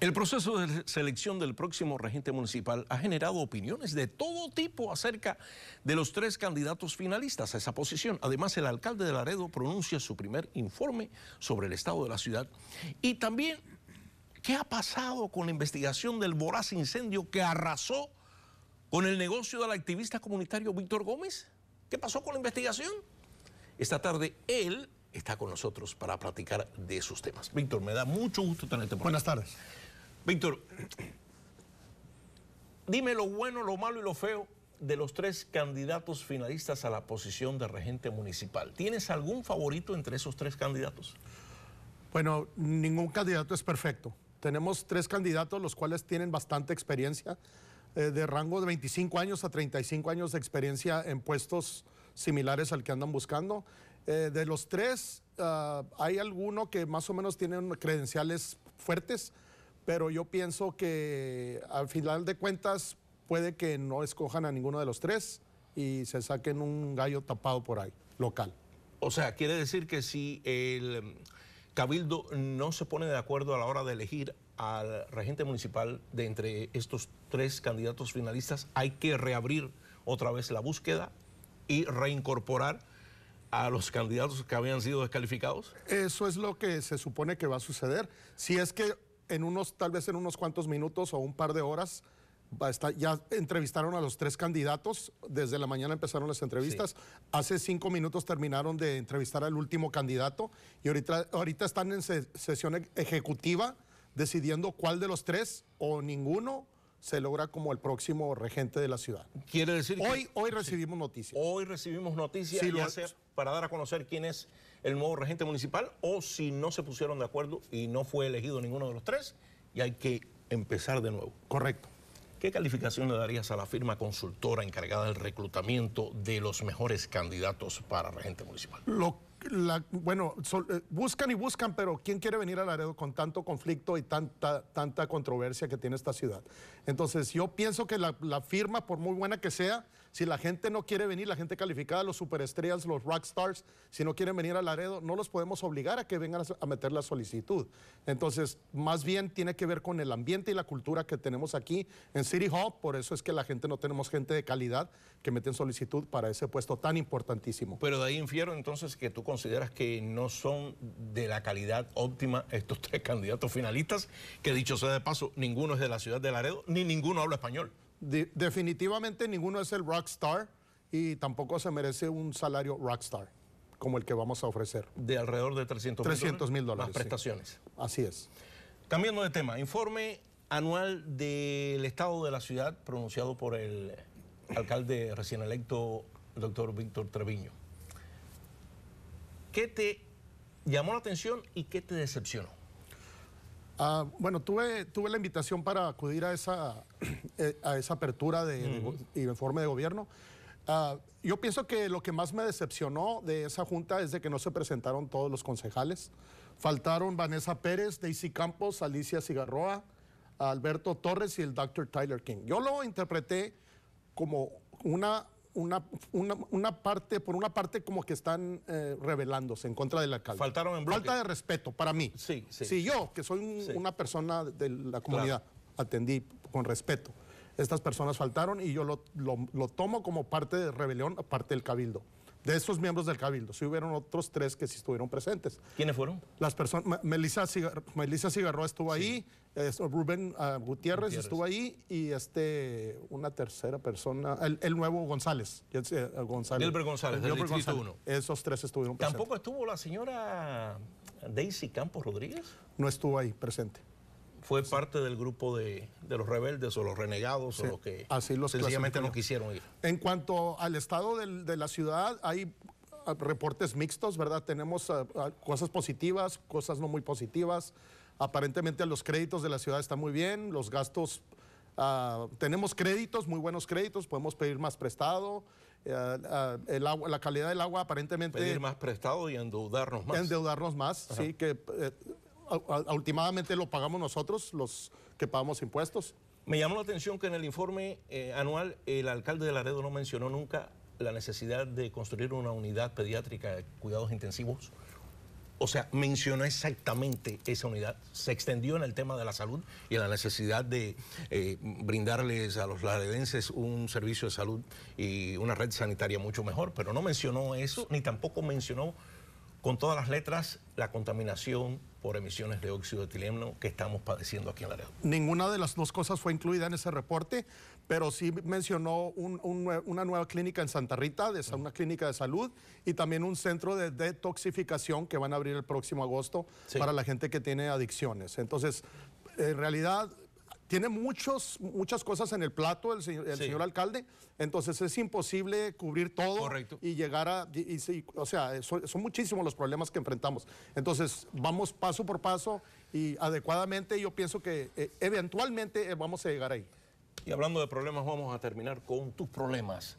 El proceso de selección del próximo regente municipal ha generado opiniones de todo tipo acerca de los tres candidatos finalistas a esa posición. Además, el alcalde de Laredo pronuncia su primer informe sobre el estado de la ciudad y también qué ha pasado con la investigación del voraz incendio que arrasó con el negocio del activista comunitario Víctor Gómez. ¿Qué pasó con la investigación? Esta tarde él está con nosotros para platicar de esos temas. Víctor, me da mucho gusto tenerte por Buenas tardes. Víctor, dime lo bueno, lo malo y lo feo de los tres candidatos finalistas a la posición de regente municipal. ¿Tienes algún favorito entre esos tres candidatos? Bueno, ningún candidato es perfecto. Tenemos tres candidatos los cuales tienen bastante experiencia, eh, de rango de 25 años a 35 años de experiencia en puestos similares al que andan buscando. Eh, de los tres, ah, hay alguno que más o menos tiene credenciales fuertes, pero yo pienso que al final de cuentas puede que no escojan a ninguno de los tres y se saquen un gallo tapado por ahí, local. O sea, quiere decir que si el em, Cabildo no se pone de acuerdo a la hora de elegir al regente municipal de entre estos tres candidatos finalistas, hay que reabrir otra vez la búsqueda y reincorporar a los candidatos que habían sido descalificados? Eso es lo que se supone que va a suceder. Si es que en unos, tal vez en unos cuantos minutos o un par de horas, ya entrevistaron a los tres candidatos, desde la mañana empezaron las entrevistas, hace cinco minutos terminaron de entrevistar al último candidato y ahorita, ahorita están en sesión ejecutiva decidiendo cuál de los tres o ninguno se logra como el próximo regente de la ciudad. Quiere decir hoy, que... Hoy recibimos noticias. Hoy recibimos noticias lo... para dar a conocer quién es el nuevo regente municipal o si no se pusieron de acuerdo y no fue elegido ninguno de los tres y hay que empezar de nuevo. Correcto. ¿Qué calificación le darías a la firma consultora encargada del reclutamiento de los mejores candidatos para regente municipal? bueno, eh, buscan y buscan, pero ¿quién quiere venir a Laredo con tanto conflicto y tanta, tanta controversia que tiene esta ciudad? Entonces, yo pienso que la firma, por muy buena que sea, si la gente no quiere venir, la gente calificada, los superestrellas, los rockstars, si no quieren venir a Laredo, no los podemos obligar a que vengan a meter la solicitud. Entonces, más bien tiene que ver con el ambiente y la cultura que tenemos aquí en City Hall. Por eso es que la gente no tenemos gente de calidad que meten solicitud para ese puesto tan importantísimo. Pero de ahí infiero entonces que tú consideras que no son de la calidad óptima estos tres candidatos finalistas, que dicho sea de paso, ninguno es de la ciudad de Laredo, ni ninguno habla español definitivamente ninguno es el rockstar y tampoco se merece un salario rockstar como el que vamos a ofrecer. De alrededor de 300 mil dólares. Las prestaciones. Así es. Cambiando de tema, informe anual del estado de la ciudad pronunciado por el alcalde recién electo, doctor Víctor Treviño. ¿Qué te llamó la atención y qué te decepcionó? Ah, bueno, tuve, tuve la invitación para acudir a esa, eh, a esa apertura de, mm. informe de gobierno. Ah, yo pienso que lo que más me decepcionó de esa junta es de que no se presentaron todos los concejales. Faltaron Vanessa Pérez, Daisy Campos, Alicia Cigarroa, Alberto Torres y el Dr. Tyler King. Yo lo interpreté como una una, una, parte, por una parte como que están revelándose eh, rebelándose en contra del alcalde. Faltaron en Falta de respeto para mí. Sí, sí. Si yo, que soy una persona de la comunidad, atendí con respeto, estas personas faltaron y yo lo, lo, lo tomo como parte de rebelión, parte del cabildo. De esos miembros del cabildo, si hubieron otros tres que sí estuvieron presentes. ¿Quiénes fueron? Las personas, Melissa, Cigarroa estuvo ahí, Rubén ah, Gutiérrez, estuvo ahí y este, una tercera persona, el, nuevo González, eh, González. Gilbert González, González. Esos tres estuvieron presentes. ¿Tampoco estuvo la señora Daisy Campos Rodríguez? No estuvo ahí presente fue parte del grupo de, los rebeldes o los renegados o los que así sencillamente no quisieron ir. En cuanto al estado de la ciudad, hay ah, reportes mixtos, ¿verdad? Tenemos ah, ah, cosas positivas, cosas no muy positivas. Aparentemente los créditos de la ciudad están muy bien, los gastos, tenemos créditos, muy buenos créditos, podemos pedir más prestado. Eh, el la calidad del agua aparentemente... Pedir más prestado y endeudarnos más. Endeudarnos más, sí, que eh, últimamente lo pagamos nosotros, los que pagamos impuestos. Me llamó la atención que en el informe eh, anual el alcalde de Laredo no mencionó nunca la necesidad de construir una unidad pediátrica de cuidados intensivos. O sea, mencionó exactamente esa unidad. Se extendió en el tema de la salud y en la necesidad de eh, brindarles a los laredenses un servicio de salud y una red sanitaria mucho mejor, pero no mencionó eso, ni tampoco mencionó con todas las letras la contaminación por emisiones de óxido de etileno que estamos padeciendo aquí en la región. Ninguna de las dos cosas fue incluida en ese reporte, pero sí mencionó una nueva clínica en Santa Rita, una clínica de salud, y también un centro de detoxificación que van a abrir el próximo agosto para la gente que tiene adicciones. Entonces, en realidad, tiene muchos, muchas cosas en el plato el, señor, alcalde, entonces es imposible cubrir todo y llegar a... o sea, son, muchísimos los problemas que enfrentamos. Entonces, vamos paso por paso y adecuadamente yo pienso que eh, eventualmente eh, vamos a llegar ahí. Y hablando de problemas, vamos a terminar con tus problemas.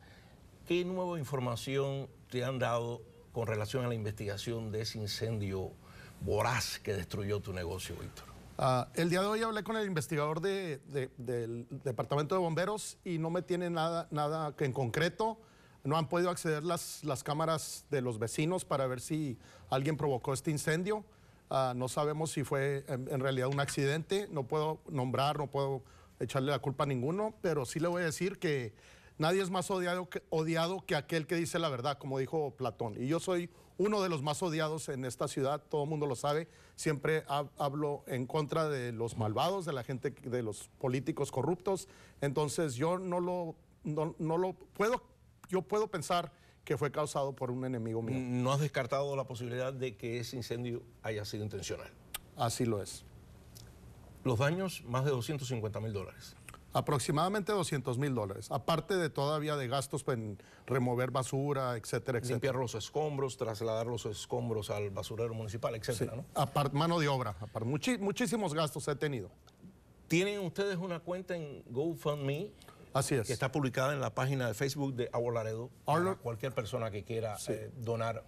¿Qué nueva información te han dado con relación a la investigación de ese incendio voraz que destruyó tu negocio, Víctor? Ah, el día de hoy hablé con el investigador del Departamento de Bomberos y no me tiene nada, nada en concreto. No han podido acceder las, las cámaras de los vecinos para ver si alguien provocó este incendio. Ah, no sabemos si fue en, realidad un accidente. No puedo nombrar, no puedo echarle la culpa a ninguno, pero sí le voy a decir que Nadie es más odiado que, odiado que aquel que dice la verdad, como dijo Platón. Y yo soy uno de los más odiados en esta ciudad, todo el mundo lo sabe. Siempre hablo en contra de los malvados, de la gente, de los políticos corruptos. Entonces yo no lo, no, lo puedo, yo puedo pensar que fue causado por un enemigo mío. ¿No has descartado la posibilidad de que ese incendio haya sido intencional? Así lo es. Los daños, más de 250 mil dólares aproximadamente 200 mil dólares, aparte de todavía de gastos en remover basura, etcétera, etcétera. Limpiar los escombros, trasladar los escombros al basurero municipal, etcétera, mano de obra, muchísimos gastos he tenido. ¿Tienen ustedes una cuenta en GoFundMe? Así es. Que está publicada en la página de Facebook de Agua cualquier persona que quiera eh, donar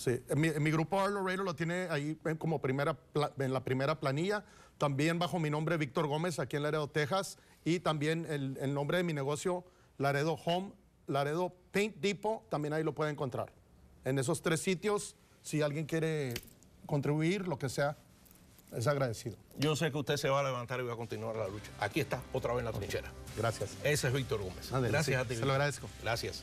Sí, mi, grupo Arlo Raider lo tiene ahí como primera en la primera planilla. También bajo mi nombre Víctor Gómez aquí en Laredo, Texas. Y también el, nombre de mi negocio Laredo Home, Laredo Paint Depot, también ahí lo puede encontrar. En esos tres sitios, si alguien quiere contribuir, lo que sea, es agradecido. Yo sé que usted se va a levantar y va a continuar la lucha. Aquí está, otra vez en la trinchera. Gracias. Ese es Víctor Gómez. Gracias a ti. Se lo agradezco. Gracias.